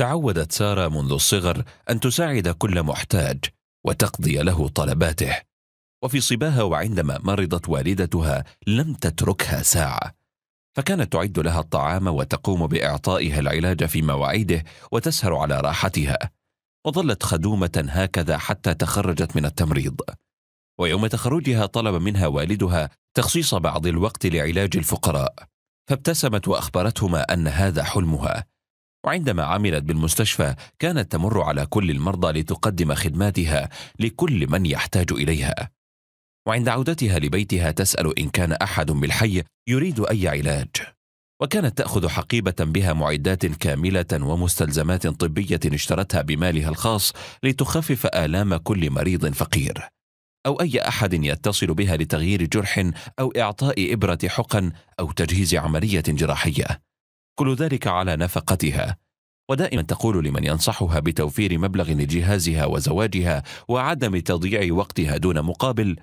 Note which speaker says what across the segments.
Speaker 1: تعودت ساره منذ الصغر ان تساعد كل محتاج وتقضي له طلباته وفي صباها وعندما مرضت والدتها لم تتركها ساعه فكانت تعد لها الطعام وتقوم باعطائها العلاج في مواعيده وتسهر على راحتها وظلت خدومه هكذا حتى تخرجت من التمريض ويوم تخرجها طلب منها والدها تخصيص بعض الوقت لعلاج الفقراء فابتسمت واخبرتهما ان هذا حلمها وعندما عملت بالمستشفى كانت تمر على كل المرضى لتقدم خدماتها لكل من يحتاج اليها وعند عودتها لبيتها تسال ان كان احد بالحي يريد اي علاج وكانت تاخذ حقيبه بها معدات كامله ومستلزمات طبيه اشترتها بمالها الخاص لتخفف الام كل مريض فقير او اي احد يتصل بها لتغيير جرح او اعطاء ابره حقن او تجهيز عمليه جراحيه كل ذلك على نفقتها ودائما تقول لمن ينصحها بتوفير مبلغ لجهازها وزواجها وعدم تضييع وقتها دون مقابل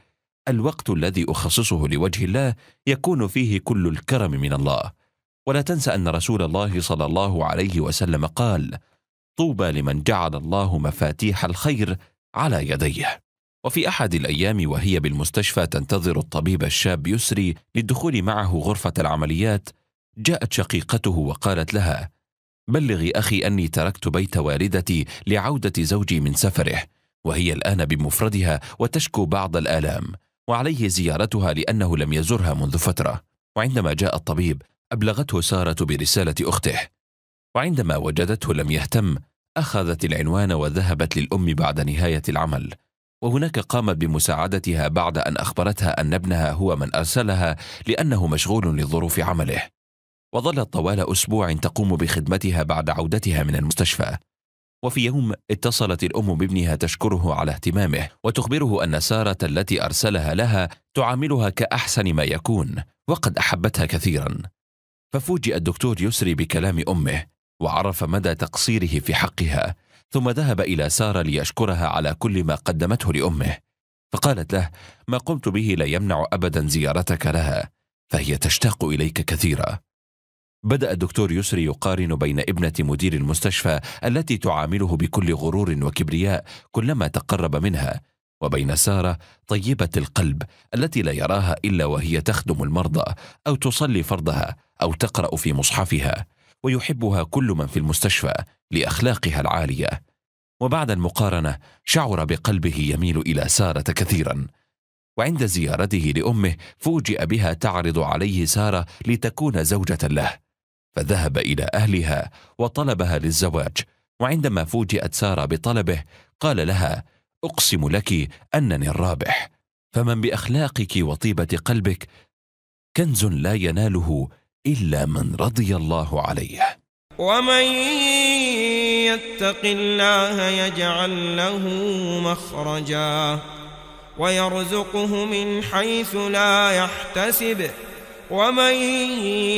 Speaker 1: الوقت الذي اخصصه لوجه الله يكون فيه كل الكرم من الله ولا تنسى ان رسول الله صلى الله عليه وسلم قال طوبى لمن جعل الله مفاتيح الخير على يديه وفي احد الايام وهي بالمستشفى تنتظر الطبيب الشاب يسري للدخول معه غرفه العمليات جاءت شقيقته وقالت لها بلغي أخي أني تركت بيت والدتي لعودة زوجي من سفره وهي الآن بمفردها وتشكو بعض الآلام وعليه زيارتها لأنه لم يزرها منذ فترة وعندما جاء الطبيب أبلغته سارة برسالة أخته وعندما وجدته لم يهتم أخذت العنوان وذهبت للأم بعد نهاية العمل وهناك قامت بمساعدتها بعد أن أخبرتها أن ابنها هو من أرسلها لأنه مشغول لظروف عمله وظلت طوال أسبوع تقوم بخدمتها بعد عودتها من المستشفى وفي يوم اتصلت الأم بابنها تشكره على اهتمامه وتخبره أن سارة التي أرسلها لها تعاملها كأحسن ما يكون وقد أحبتها كثيرا ففوجئ الدكتور يسري بكلام أمه وعرف مدى تقصيره في حقها ثم ذهب إلى سارة ليشكرها على كل ما قدمته لأمه فقالت له ما قمت به لا يمنع أبدا زيارتك لها فهي تشتاق إليك كثيرا بدأ الدكتور يسري يقارن بين ابنة مدير المستشفى التي تعامله بكل غرور وكبرياء كلما تقرب منها وبين سارة طيبة القلب التي لا يراها إلا وهي تخدم المرضى أو تصلي فرضها أو تقرأ في مصحفها ويحبها كل من في المستشفى لأخلاقها العالية وبعد المقارنة شعر بقلبه يميل إلى سارة كثيراً وعند زيارته لامه فوجئ بها تعرض عليه ساره لتكون زوجه له فذهب الى اهلها وطلبها للزواج وعندما فوجئت ساره بطلبه قال لها اقسم لك انني الرابح فمن باخلاقك وطيبه قلبك كنز لا يناله الا من رضي الله عليه
Speaker 2: ومن يتق الله يجعل له مخرجا ويرزقه من حيث لا يحتسب ومن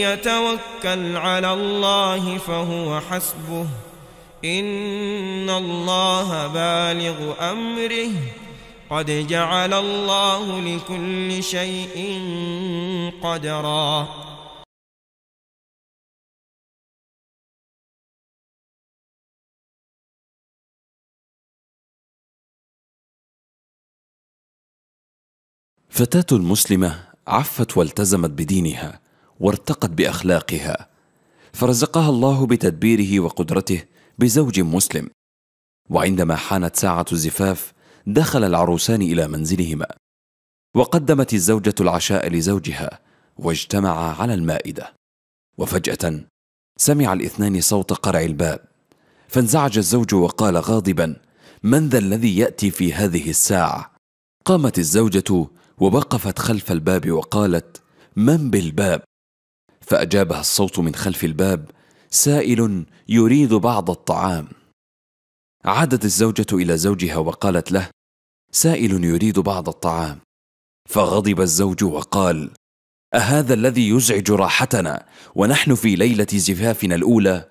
Speaker 2: يتوكل على الله فهو حسبه إن الله بالغ أمره قد جعل الله لكل شيء قدرا
Speaker 1: فتاة مسلمة عفت والتزمت بدينها وارتقت باخلاقها فرزقها الله بتدبيره وقدرته بزوج مسلم وعندما حانت ساعه الزفاف دخل العروسان الى منزلهما وقدمت الزوجه العشاء لزوجها واجتمعا على المائده وفجاه سمع الاثنان صوت قرع الباب فانزعج الزوج وقال غاضبا من ذا الذي ياتي في هذه الساعه قامت الزوجه ووقفت خلف الباب وقالت من بالباب فاجابها الصوت من خلف الباب سائل يريد بعض الطعام عادت الزوجه الى زوجها وقالت له سائل يريد بعض الطعام فغضب الزوج وقال اهذا الذي يزعج راحتنا ونحن في ليله زفافنا الاولى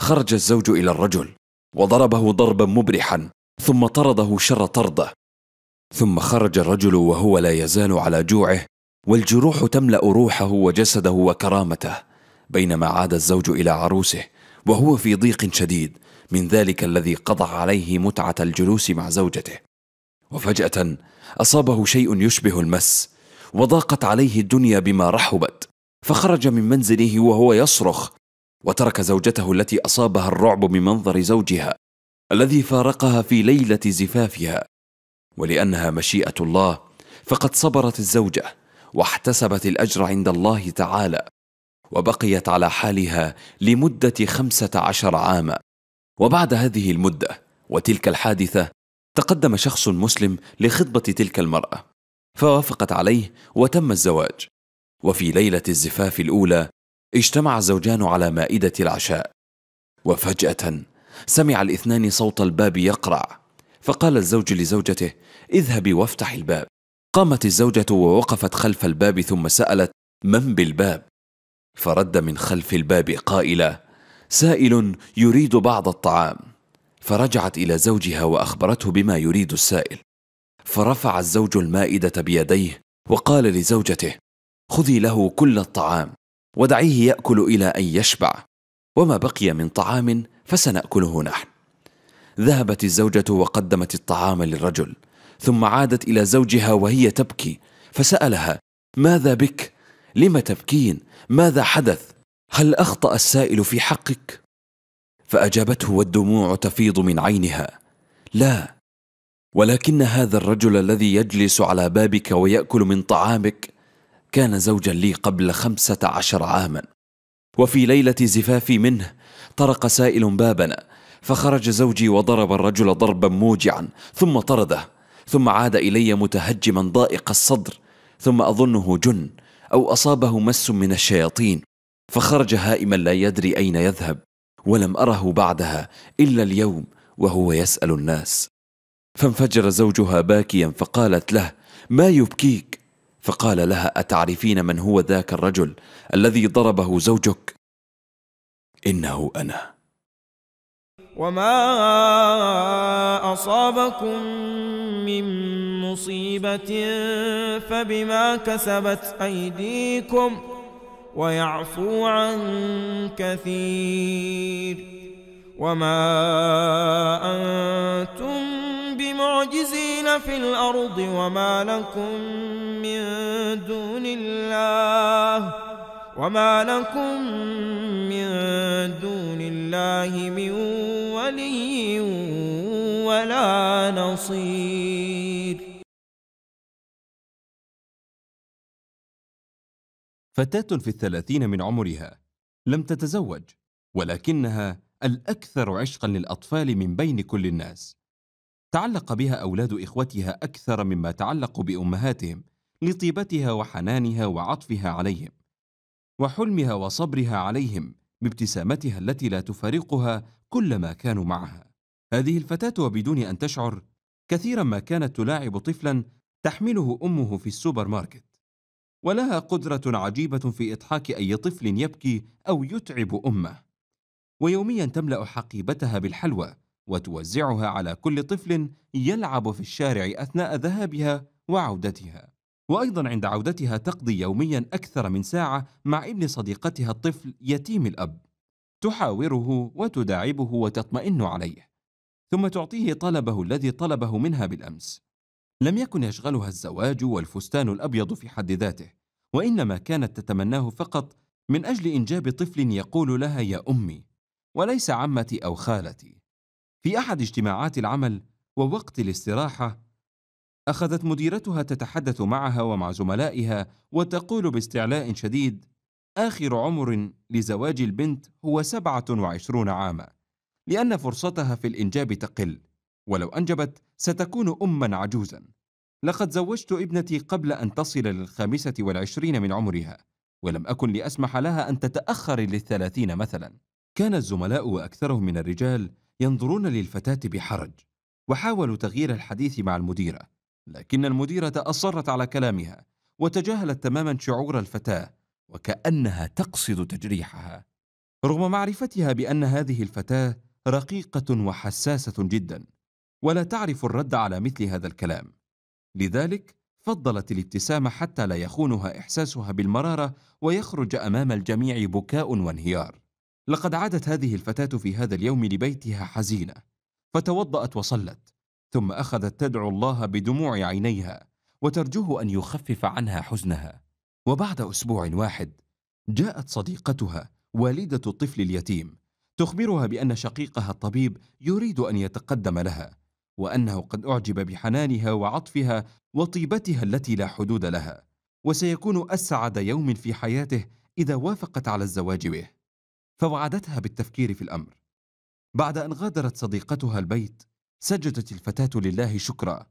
Speaker 1: خرج الزوج الى الرجل وضربه ضربا مبرحا ثم طرده شر طرده ثم خرج الرجل وهو لا يزال على جوعه والجروح تملا روحه وجسده وكرامته بينما عاد الزوج الى عروسه وهو في ضيق شديد من ذلك الذي قضى عليه متعه الجلوس مع زوجته وفجاه اصابه شيء يشبه المس وضاقت عليه الدنيا بما رحبت فخرج من منزله وهو يصرخ وترك زوجته التي اصابها الرعب بمنظر زوجها الذي فارقها في ليله زفافها ولانها مشيئه الله فقد صبرت الزوجه واحتسبت الاجر عند الله تعالى وبقيت على حالها لمده خمسه عشر عاما وبعد هذه المده وتلك الحادثه تقدم شخص مسلم لخطبه تلك المراه فوافقت عليه وتم الزواج وفي ليله الزفاف الاولى اجتمع الزوجان على مائده العشاء وفجاه سمع الاثنان صوت الباب يقرع فقال الزوج لزوجته اذهبي وافتحي الباب قامت الزوجة ووقفت خلف الباب ثم سألت من بالباب فرد من خلف الباب قائلا سائل يريد بعض الطعام فرجعت إلى زوجها وأخبرته بما يريد السائل فرفع الزوج المائدة بيديه وقال لزوجته خذي له كل الطعام ودعيه يأكل إلى أن يشبع وما بقي من طعام فسنأكله نحن ذهبت الزوجة وقدمت الطعام للرجل ثم عادت إلى زوجها وهي تبكي فسألها ماذا بك؟ لم تبكين؟ ماذا حدث؟ هل أخطأ السائل في حقك؟ فأجابته والدموع تفيض من عينها لا ولكن هذا الرجل الذي يجلس على بابك ويأكل من طعامك كان زوجا لي قبل خمسة عشر عاما وفي ليلة زفافي منه طرق سائل بابنا فخرج زوجي وضرب الرجل ضربا موجعا ثم طرده ثم عاد الي متهجما ضائق الصدر ثم اظنه جن او اصابه مس من الشياطين فخرج هائما لا يدري اين يذهب ولم اره بعدها الا اليوم وهو يسال الناس فانفجر زوجها باكيا فقالت له ما يبكيك فقال لها اتعرفين من هو ذاك الرجل الذي ضربه زوجك انه انا
Speaker 2: وما اصابكم من مصيبه فبما كسبت ايديكم ويعفو عن كثير وما انتم بمعجزين في الارض وما لكم من دون الله وما لكم من دون الله من
Speaker 1: ولي ولا نصير فتاة في الثلاثين من عمرها لم تتزوج ولكنها الأكثر عشقا للأطفال من بين كل الناس تعلق بها أولاد إخوتها أكثر مما تعلقوا بأمهاتهم لطيبتها وحنانها وعطفها عليهم وحلمها وصبرها عليهم بابتسامتها التي لا تفارقها كلما كانوا معها هذه الفتاه وبدون ان تشعر كثيرا ما كانت تلاعب طفلا تحمله امه في السوبر ماركت ولها قدره عجيبه في اضحاك اي طفل يبكي او يتعب امه ويوميا تملا حقيبتها بالحلوى وتوزعها على كل طفل يلعب في الشارع اثناء ذهابها وعودتها وأيضا عند عودتها تقضي يوميا أكثر من ساعة مع ابن صديقتها الطفل يتيم الأب تحاوره وتداعبه وتطمئن عليه ثم تعطيه طلبه الذي طلبه منها بالأمس لم يكن يشغلها الزواج والفستان الأبيض في حد ذاته وإنما كانت تتمناه فقط من أجل إنجاب طفل يقول لها يا أمي وليس عمتي أو خالتي في أحد اجتماعات العمل ووقت الاستراحة اخذت مديرتها تتحدث معها ومع زملائها وتقول باستعلاء شديد اخر عمر لزواج البنت هو سبعه وعشرون عاما لان فرصتها في الانجاب تقل ولو انجبت ستكون اما عجوزا لقد زوجت ابنتي قبل ان تصل للخامسه والعشرين من عمرها ولم اكن لاسمح لها ان تتاخر للثلاثين مثلا كان الزملاء واكثرهم من الرجال ينظرون للفتاه بحرج وحاولوا تغيير الحديث مع المديره لكن المديرة أصرت على كلامها وتجاهلت تماما شعور الفتاة وكأنها تقصد تجريحها رغم معرفتها بأن هذه الفتاة رقيقة وحساسة جدا ولا تعرف الرد على مثل هذا الكلام لذلك فضلت الابتسامة حتى لا يخونها إحساسها بالمرارة ويخرج أمام الجميع بكاء وانهيار لقد عادت هذه الفتاة في هذا اليوم لبيتها حزينة فتوضأت وصلت ثم أخذت تدعو الله بدموع عينيها وترجوه أن يخفف عنها حزنها وبعد أسبوع واحد جاءت صديقتها والدة الطفل اليتيم تخبرها بأن شقيقها الطبيب يريد أن يتقدم لها وأنه قد أعجب بحنانها وعطفها وطيبتها التي لا حدود لها وسيكون أسعد يوم في حياته إذا وافقت على الزواج به فوعدتها بالتفكير في الأمر بعد أن غادرت صديقتها البيت سجدت الفتاة لله شكرا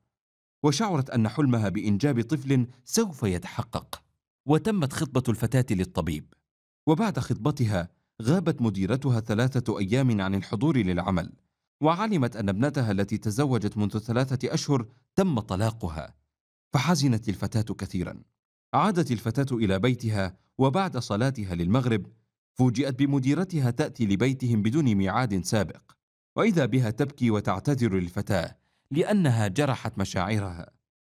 Speaker 1: وشعرت أن حلمها بإنجاب طفل سوف يتحقق وتمت خطبة الفتاة للطبيب وبعد خطبتها غابت مديرتها ثلاثة أيام عن الحضور للعمل وعلمت أن ابنتها التي تزوجت منذ ثلاثة أشهر تم طلاقها فحزنت الفتاة كثيرا عادت الفتاة إلى بيتها وبعد صلاتها للمغرب فوجئت بمديرتها تأتي لبيتهم بدون ميعاد سابق واذا بها تبكي وتعتذر للفتاه لانها جرحت مشاعرها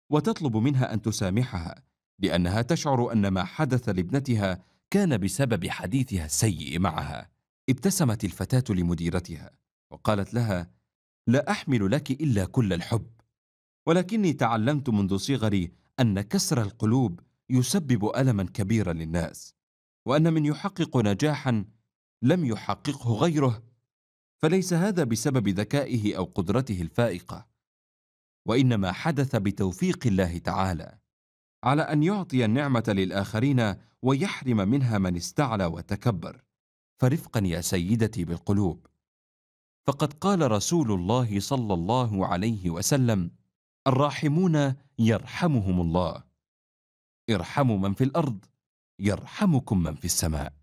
Speaker 1: وتطلب منها ان تسامحها لانها تشعر ان ما حدث لابنتها كان بسبب حديثها السيء معها ابتسمت الفتاه لمديرتها وقالت لها لا احمل لك الا كل الحب ولكني تعلمت منذ صغري ان كسر القلوب يسبب الما كبيرا للناس وان من يحقق نجاحا لم يحققه غيره فليس هذا بسبب ذكائه او قدرته الفائقه وانما حدث بتوفيق الله تعالى على ان يعطي النعمه للاخرين ويحرم منها من استعلى وتكبر فرفقا يا سيدتي بالقلوب فقد قال رسول الله صلى الله عليه وسلم الراحمون يرحمهم الله ارحموا من في الارض يرحمكم من في السماء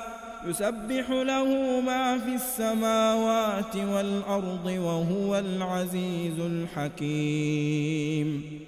Speaker 2: يسبح له ما في السماوات والأرض وهو العزيز الحكيم